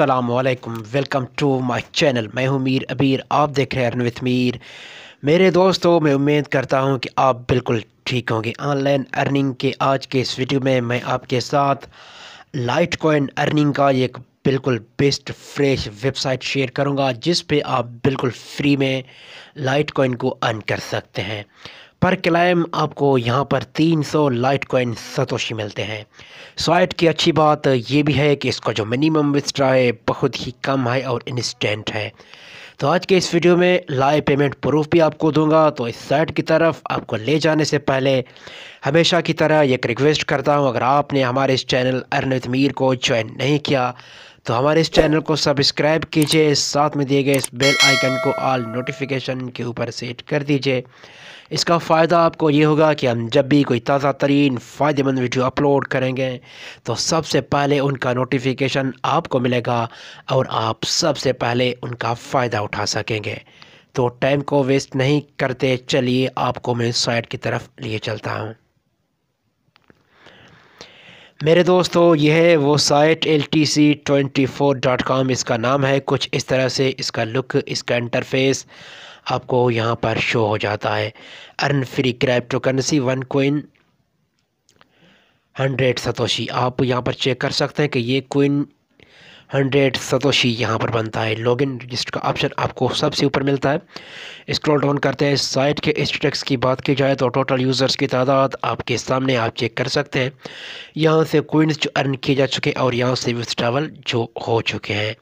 अल्लाम welcome to my channel मैं हूं मीर अबीर आप देख रहे हैं अरन मीर मेरे दोस्तों मैं उम्मीद करता हूं कि आप बिल्कुल ठीक होंगे ऑनलाइन अर्निंग के आज के इस वीडियो में मैं आपके साथ लाइट कॉइन अर्निंग का एक बिल्कुल बेस्ट फ्रेश वेबसाइट शेयर करूंगा जिस पे आप बिल्कुल फ्री में लाइट कॉइन को अर्न कर सकते हैं पर क्लाइम आपको यहाँ पर 300 लाइट कॉइन सतोशी मिलते हैं स्वाइट की अच्छी बात यह भी है कि इसका जो मिनिमम विस्ट्रा है बहुत ही कम है और इंस्टेंट है तो आज के इस वीडियो में लाइव पेमेंट प्रूफ भी आपको दूंगा तो इस साइट की तरफ आपको ले जाने से पहले हमेशा की तरह एक रिक्वेस्ट करता हूं अगर आपने हमारे इस चैनल अर्नित मीर को ज्वाइन नहीं किया तो हमारे इस चैनल को सब्सक्राइब कीजिए साथ में दिए गए इस बेल आइकन को ऑल नोटिफिकेशन के ऊपर सेट कर दीजिए इसका फ़ायदा आपको ये होगा कि हम जब भी कोई ताज़ा तरीन फ़ायदेमंद वीडियो अपलोड करेंगे तो सबसे पहले उनका नोटिफिकेशन आपको मिलेगा और आप सबसे पहले उनका फ़ायदा उठा सकेंगे तो टाइम को वेस्ट नहीं करते चलिए आपको मैं साइट की तरफ लिए चलता हूँ मेरे दोस्तों यह है वो site L T C twenty four dot com इसका नाम है कुछ इस तरह से इसका लुक इसका इंटरफेस आपको यहाँ पर शो हो जाता है earn free crypto currency one coin hundred satoshi आप यहाँ पर चेक कर सकते हैं कि ये कोइन हंड्रेड सतोशी यहाँ पर बनता है लॉगिन रजिस्टर का ऑप्शन आपको सबसे ऊपर मिलता है स्क्रॉल डाउन करते हैं साइट के स्टेटक्स की बात की जाए तो टोटल यूज़र्स की तादाद आपके सामने आप चेक कर सकते हैं यहाँ से कोइंस जो अर्न किए जा चुके हैं और यहाँ से विस्टावल जो हो चुके हैं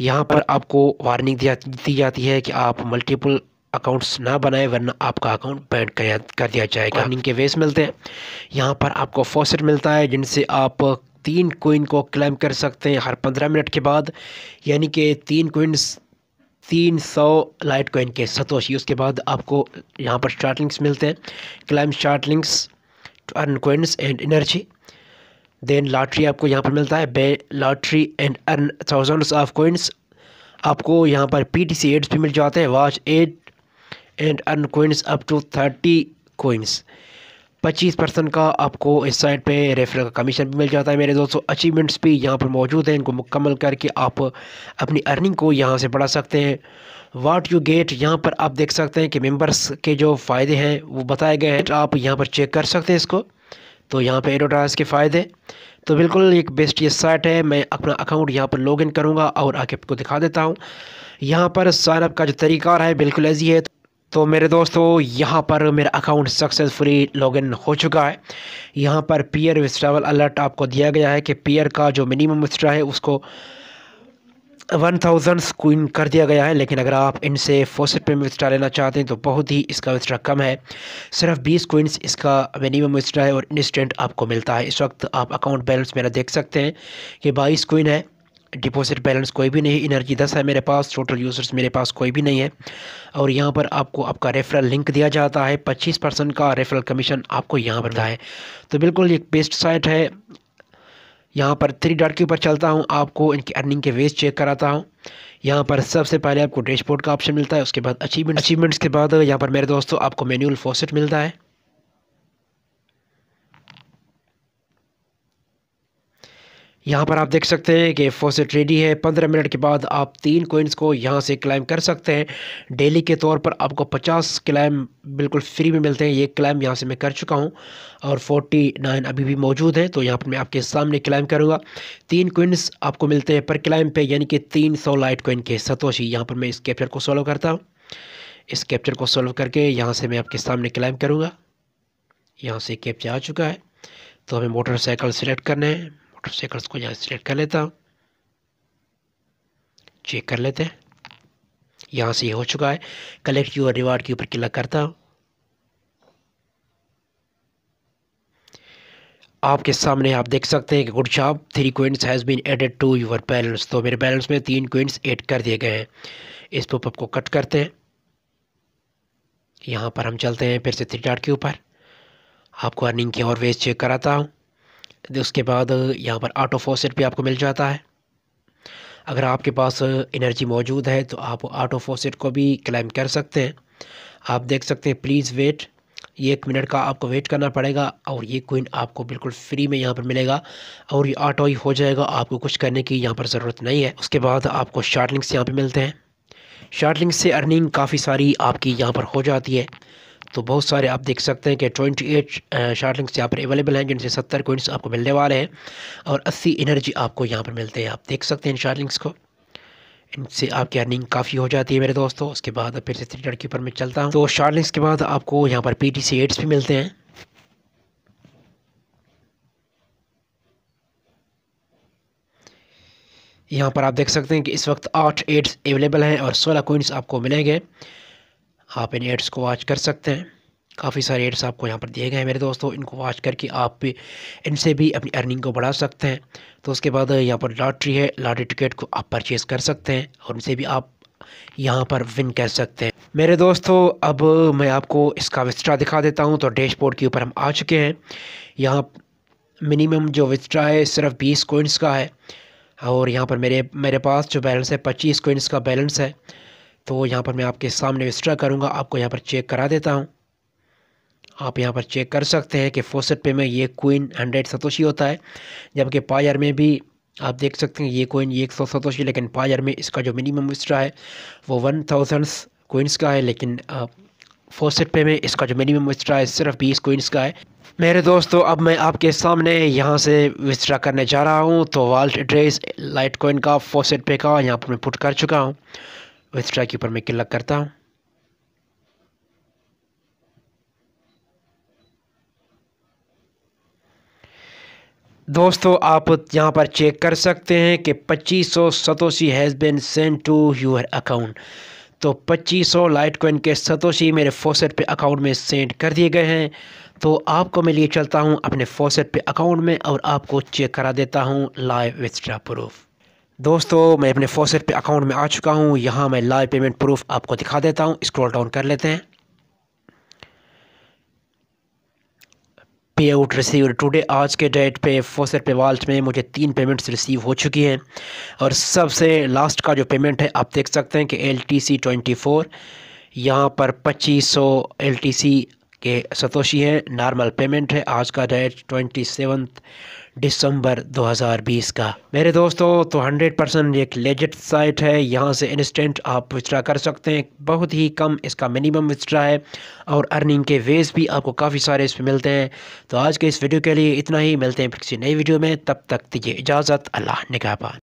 यहाँ पर आपको वार्निंग दी जाती है कि आप मल्टीपल अकाउंट्स ना बनाए वरना आपका अकाउंट बैन कर दिया जाएगा अर्निंग के वेस मिलते हैं यहाँ पर आपको फोसेट मिलता है जिनसे आप तीन कोइन को क्लेम कर सकते हैं हर पंद्रह मिनट के बाद यानी कि तीन कोइन तीन सौ लाइट कोइन के सतोशी उसके बाद आपको यहाँ पर स्टार्ट लिंक्स मिलते हैं claim start links to earn coins and energy then lottery आपको यहाँ पर मिलता है बे lottery and earn thousands of coins आपको यहाँ पर पी टी सी एड्स भी मिल जाते हैं watch ad and earn coins up to thirty coins पच्चीस परसेंट का आपको इस साइट पे रेफरल का कमीशन भी मिल जाता है मेरे दोस्तों अचीवमेंट्स भी यहाँ पर मौजूद हैं इनको मुकम्मल करके आप अपनी अर्निंग को यहाँ से बढ़ा सकते हैं वाट यू गेट यहाँ पर आप देख सकते हैं कि मेंबर्स के जो फ़ायदे हैं वो बताए गए हैं आप यहाँ पर चेक कर सकते हैं इसको तो यहाँ पर एडवर्टाइज के फ़ायदे तो बिल्कुल एक बेस्ट ये साइट है मैं अपना अकाउंट यहाँ पर इन करूँगा और आके आपको दिखा देता हूँ यहाँ पर साइनअप का जो तरीका है बिल्कुल ऐसी है तो मेरे दोस्तों यहाँ पर मेरा अकाउंट सक्सेसफुली लॉगिन हो चुका है यहाँ पर पीयर विस्ट्रावल अलर्ट आपको दिया गया है कि पीयर का जो मिनिमम विस्ट्रा है उसको वन थाउजेंड स्क्वीन कर दिया गया है लेकिन अगर आप इनसे फोसेट पे विस्ट्रा लेना चाहते हैं तो बहुत ही इसका विस्ट्रा कम है सिर्फ बीस क्विंस इसका मिनिमम विस्ट्रा है और इंस्टेंट आपको मिलता है इस वक्त आप अकाउंट बैलेंस मेरा देख सकते हैं कि बाईस क्विन है डिपॉजिट बैलेंस कोई भी नहीं इनर्जी दस है मेरे पास टोटल यूज़र्स मेरे पास कोई भी नहीं है और यहाँ पर आपको आपका रेफरल लिंक दिया जाता है पच्चीस परसेंट का रेफरल कमीशन आपको यहाँ पर मिलता है तो बिल्कुल एक बेस्ट साइट है यहाँ पर थ्री डॉट के ऊपर चलता हूँ आपको इनकी अर्निंग के वेज चेक कराता हूँ यहाँ पर सबसे पहले आपको डैशबोर्ड का ऑप्शन मिलता है उसके बाद अचीवमेंट अचीवमेंट्स के बाद यहाँ पर मेरे दोस्तों आपको मैनुअल फोसेट मिलता है यहाँ पर आप देख सकते हैं कि फोसेट रेडी है पंद्रह मिनट के बाद आप तीन कोइंस को यहाँ से क्लाइम कर सकते हैं डेली के तौर पर आपको पचास क्लाइम बिल्कुल फ्री में मिलते हैं ये क्लाइम यहाँ से मैं कर चुका हूँ और फोर्टी नाइन अभी भी मौजूद है तो यहाँ पर मैं आपके सामने क्लाइम करूँगा तीन कोइंस आपको मिलते हैं पर क्लाइम पर यानी कि तीन सौ लाइट कोइन के सतोशी यहाँ पर मैं इस कैप्चर को सॉल्व करता हूँ इस कैप्चर को सॉल्व करके यहाँ से मैं आपके सामने क्लाइम करूँगा यहाँ से कैप्चर आ चुका है तो हमें मोटरसाइकिल सेलेक्ट करना है मोटरसाइकिल्स को यहाँ सेलेक्ट कर लेता हूँ चेक कर लेते हैं यहाँ से ये हो चुका है कलेक्ट यूर रिवार्ड के ऊपर क्लिक करता हूँ आपके सामने आप देख सकते हैं कि good shop three quints has been added to your balance तो मेरे बैलेंस में तीन क्विंट्स ऐड कर दिए गए हैं इस पॉपअप को कट करते हैं यहाँ पर हम चलते हैं फिर से थ्री डाट के ऊपर आपको अर्निंग की और वेज चेक कराता हूँ उसके बाद यहाँ पर ऑटो फोसेट भी आपको मिल जाता है अगर आपके पास एनर्जी मौजूद है तो आप ऑटो फोसेट को भी क्लेम कर सकते हैं आप देख सकते हैं प्लीज़ वेट ये एक मिनट का आपको वेट करना पड़ेगा और ये कोइन आपको बिल्कुल फ्री में यहाँ पर मिलेगा और ये ऑटो ही हो जाएगा आपको कुछ करने की यहाँ पर ज़रूरत नहीं है उसके बाद आपको शार्ट लिंक्स यहाँ पर मिलते हैं शार्ट लिंक्स से अर्निंग काफ़ी सारी आपकी यहाँ पर हो जाती है तो बहुत सारे आप देख सकते हैं कि ट्वेंटी एट शार्टलिंग्स यहाँ पर अवेलेबल हैं जिनसे सत्तर कोइंस आपको मिलने वाले हैं और अस्सी एनर्जी आपको यहाँ पर मिलते हैं आप देख सकते हैं इन शार्टलिंग्स को इनसे आपकी अर्निंग काफ़ी हो जाती है मेरे दोस्तों उसके बाद फिर से थ्री लड़की पर मैं चलता हूँ तो शार्टलिंग्स के बाद आपको यहाँ पर पी टी एड्स भी मिलते हैं यहाँ पर आप देख सकते हैं कि इस वक्त आठ एड्स अवेलेबल हैं और सोलह कोइंस आपको मिलेंगे आप इन एड्स को वॉच कर सकते हैं काफ़ी सारे एड्स आपको यहाँ पर दिए गए हैं मेरे दोस्तों इनको वॉच करके आप भी इनसे भी अपनी अर्निंग को बढ़ा सकते हैं तो उसके बाद यहाँ पर लॉटरी है लॉटरी टिकट को आप परचेज़ कर सकते हैं और उनसे भी आप यहाँ पर विन कर सकते हैं मेरे दोस्तों अब मैं आपको इसका विस्ट्रा दिखा देता हूँ तो डैशबोर्ड के ऊपर हम आ चुके हैं यहाँ मिनिमम जो विस्ट्रा है सिर्फ बीस कोइंस का है और यहाँ पर मेरे मेरे पास जो बैलेंस है पच्चीस कोइंस का बैलेंस है तो यहाँ पर मैं आपके सामने विस्ट्रा करूँगा आपको यहाँ पर चेक करा देता हूँ आप यहाँ पर चेक कर सकते हैं कि फोसेट पे में ये कोइन हंड्रेड सतोशी होता है जबकि पायर में भी आप देख सकते हैं ये कोइन एक सौ सतोशी लेकिन पायर में इसका जो मिनिमम विस्ट्रा है वो वन थाउजेंड कोइंस का है लेकिन फोसेट पे में इसका जो मिनिमम विस्ट्रा है सिर्फ बीस कोइंस का है मेरे दोस्तों अब मैं आपके सामने यहाँ से विस्ट्रा करने जा रहा हूँ तो वाल्ट एड्रेस लाइट कोइन का फोसेट पे का यहाँ पर मैं पुट कर चुका हूँ विथड्रा के ऊपर मैं क्लिक करता हूँ दोस्तों आप यहाँ पर चेक कर सकते हैं कि पच्चीस सौ satoshi has been sent to your account तो पच्चीस सौ लाइट कोइन के सतोशी मेरे फोसेट पे अकाउंट में सेंड कर दिए गए हैं तो आपको मैं लिए चलता हूँ अपने फोसेट पे अकाउंट में और आपको चेक करा देता हूँ लाइव विथड्रा प्रूफ दोस्तों मैं अपने फोसेट पे अकाउंट में आ चुका हूँ यहाँ मैं लाइव पेमेंट प्रूफ आपको दिखा देता हूँ स्क्रॉल डाउन कर लेते हैं पे आउट रिसीव टुडे आज के डेट पे फोसेट पे वाल्ट में मुझे तीन पेमेंट्स रिसीव हो चुकी हैं और सबसे लास्ट का जो पेमेंट है आप देख सकते हैं कि L T C twenty four यहाँ पर पच्चीस सौ एल टी सी के सतोशी हैं नॉर्मल पेमेंट है आज का डेट ट्वेंटी सेवन दिसंबर 2020 का मेरे दोस्तों तो 100 परसेंट एक लेजेट साइट है यहाँ से इंस्टेंट आप विचरा कर सकते हैं बहुत ही कम इसका मिनिमम विचरा है और अर्निंग के वेज भी आपको काफ़ी सारे इसमें मिलते हैं तो आज के इस वीडियो के लिए इतना ही मिलते हैं किसी नई वीडियो में तब तक दीजिए इजाज़त अल्लाह निगाहबान